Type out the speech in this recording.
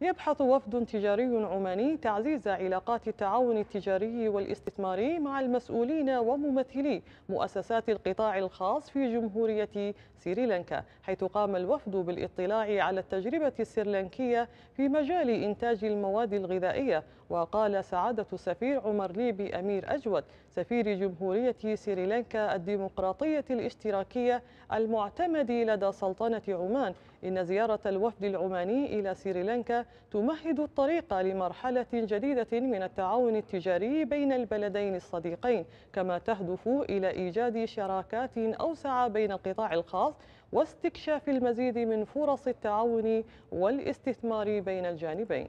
يبحث وفد تجاري عماني تعزيز علاقات التعاون التجاري والاستثماري مع المسؤولين وممثلي مؤسسات القطاع الخاص في جمهورية سريلانكا حيث قام الوفد بالاطلاع على التجربة السريلانكية في مجال إنتاج المواد الغذائية وقال سعادة السفير عمر ليبي أمير أجود سفير جمهورية سريلانكا الديمقراطية الاشتراكية المعتمد لدى سلطنة عمان إن زيارة الوفد العماني إلى سريلانكا تمهد الطريق لمرحلة جديدة من التعاون التجاري بين البلدين الصديقين كما تهدف إلى إيجاد شراكات أوسع بين القطاع الخاص واستكشاف المزيد من فرص التعاون والاستثمار بين الجانبين